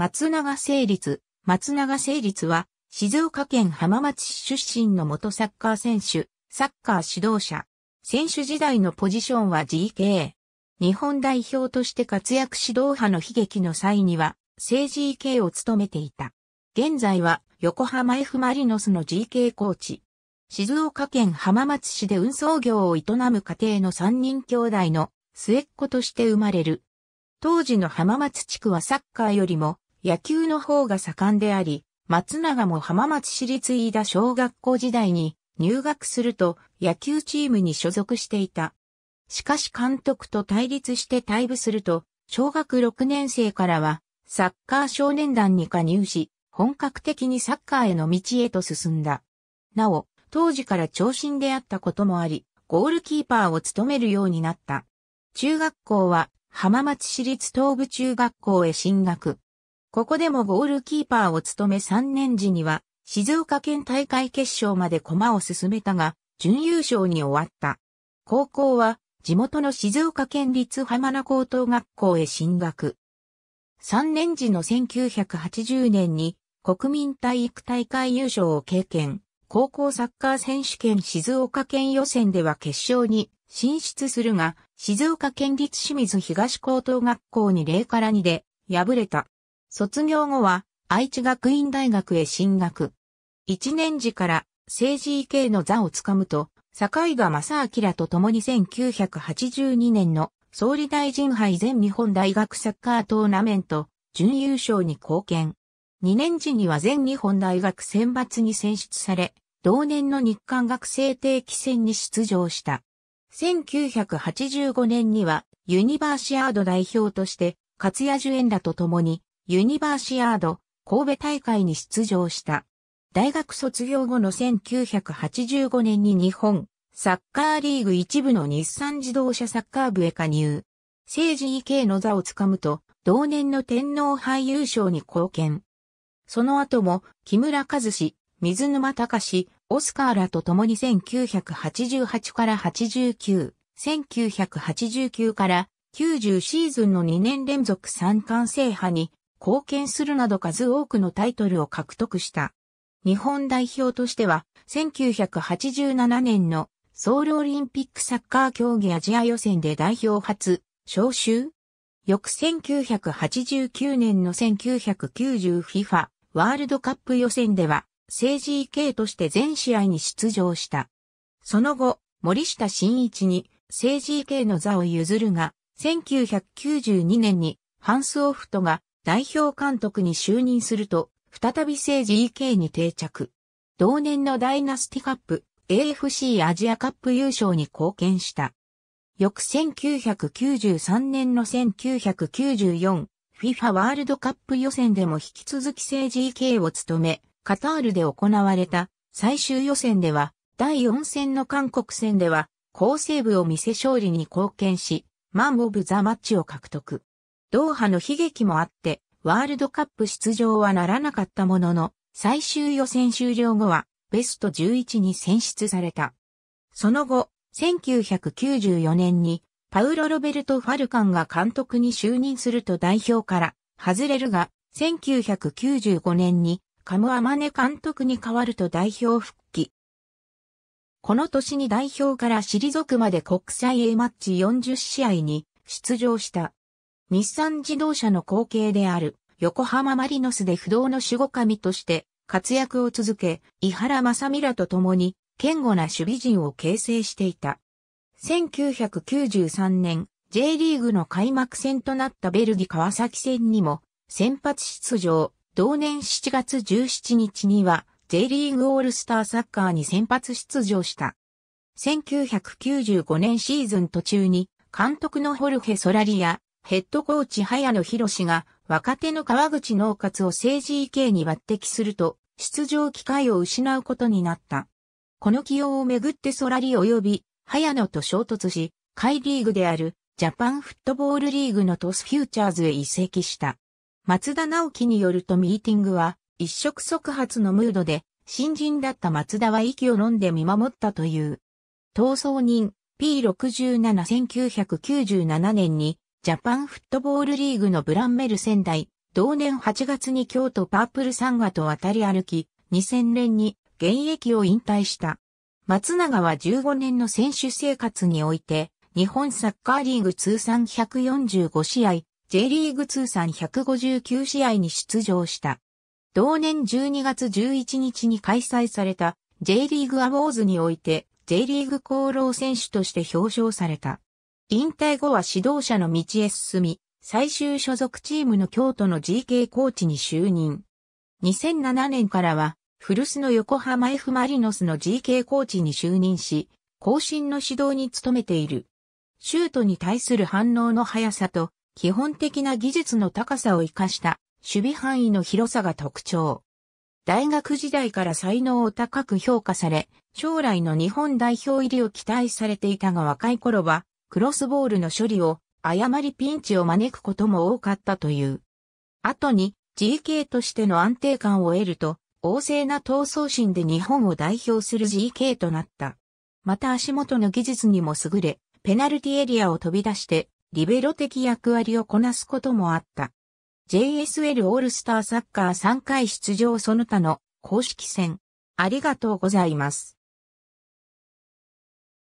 松永成立。松永成立は、静岡県浜松市出身の元サッカー選手、サッカー指導者。選手時代のポジションは GK。日本代表として活躍指導派の悲劇の際には、正 GK を務めていた。現在は、横浜 F マリノスの GK コーチ。静岡県浜松市で運送業を営む家庭の3人兄弟の末っ子として生まれる。当時の浜松地区はサッカーよりも野球の方が盛んであり、松永も浜松市立飯田小学校時代に入学すると野球チームに所属していた。しかし監督と対立して退部すると、小学6年生からはサッカー少年団に加入し、本格的にサッカーへの道へと進んだ。なお、当時から長身であったこともあり、ゴールキーパーを務めるようになった。中学校は浜松市立東部中学校へ進学。ここでもゴールキーパーを務め3年時には、静岡県大会決勝まで駒を進めたが、準優勝に終わった。高校は、地元の静岡県立浜名高等学校へ進学。3年時の1980年に、国民体育大会優勝を経験。高校サッカー選手権静岡県予選では決勝に進出するが、静岡県立清水東高等学校に0から2で敗れた。卒業後は愛知学院大学へ進学。一年時から政治医系の座をつかむと、坂井が正明と共に1982年の総理大臣杯全日本大学サッカートーナメント準優勝に貢献。2年時には全日本大学選抜に選出され、同年の日韓学生定期戦に出場した。1985年にはユニバーシアード代表として、勝谷樹園らと共にユニバーシアード神戸大会に出場した。大学卒業後の1985年に日本サッカーリーグ一部の日産自動車サッカー部へ加入。政治 EK の座をつかむと、同年の天皇杯優勝に貢献。その後も、木村和志、水沼隆オスカーらと共に1988から89、1989から90シーズンの2年連続三冠制覇に貢献するなど数多くのタイトルを獲得した。日本代表としては、1987年のソウルオリンピックサッカー競技アジア予選で代表初、招集翌1989年の 1990FIFA ワールドカップ予選では、政治 EK として全試合に出場した。その後、森下真一に政治 EK の座を譲るが、1992年にハンスオフトが代表監督に就任すると、再び聖 e k に定着。同年のダイナスティカップ、AFC アジアカップ優勝に貢献した。翌1993年の1994、FIFA ワールドカップ予選でも引き続き聖 e k を務め、カタールで行われた最終予選では、第4戦の韓国戦では、好セーブを見せ勝利に貢献し、マン・オブ・ザ・マッチを獲得。ドーハの悲劇もあって、ワールドカップ出場はならなかったものの、最終予選終了後は、ベスト11に選出された。その後、1994年に、パウロ・ロベルト・ファルカンが監督に就任すると代表から外れるが、1995年にカム・アマネ監督に代わると代表復帰。この年に代表から退くまで国際 A マッチ40試合に出場した。日産自動車の後継である横浜マリノスで不動の守護神として活躍を続け、井原正美らと共に堅固な守備陣を形成していた。1993年、J リーグの開幕戦となったベルギ川崎戦にも先発出場、同年7月17日には J リーグオールスターサッカーに先発出場した。1995年シーズン途中に監督のホルヘ・ソラリア、ヘッドコーチ早野博士が若手の川口農活を政治意見に抜擢すると出場機会を失うことになった。この起用をめぐってソラリ及び早野と衝突し、海リーグであるジャパンフットボールリーグのトスフューチャーズへ移籍した。松田直樹によるとミーティングは一触即発のムードで新人だった松田は息を呑んで見守ったという。闘争人 P671997 年にジャパンフットボールリーグのブランメル仙台、同年8月に京都パープルサンガと渡り歩き、2000年に現役を引退した。松永は15年の選手生活において、日本サッカーリーグ通算145試合、J リーグ通算159試合に出場した。同年12月11日に開催された J リーグアウォーズにおいて J リーグ功労選手として表彰された。引退後は指導者の道へ進み、最終所属チームの京都の GK コーチに就任。2007年からは、古巣の横浜 F マリノスの GK コーチに就任し、後進の指導に努めている。シュートに対する反応の速さと、基本的な技術の高さを活かした守備範囲の広さが特徴。大学時代から才能を高く評価され、将来の日本代表入りを期待されていたが若い頃はクロスボールの処理を誤りピンチを招くことも多かったという。後に GK としての安定感を得ると、旺盛な闘争心で日本を代表する GK となった。また足元の技術にも優れ、ペナルティエリアを飛び出して、リベロ的役割をこなすこともあった。JSL オールスターサッカー3回出場その他の公式戦。ありがとうございます。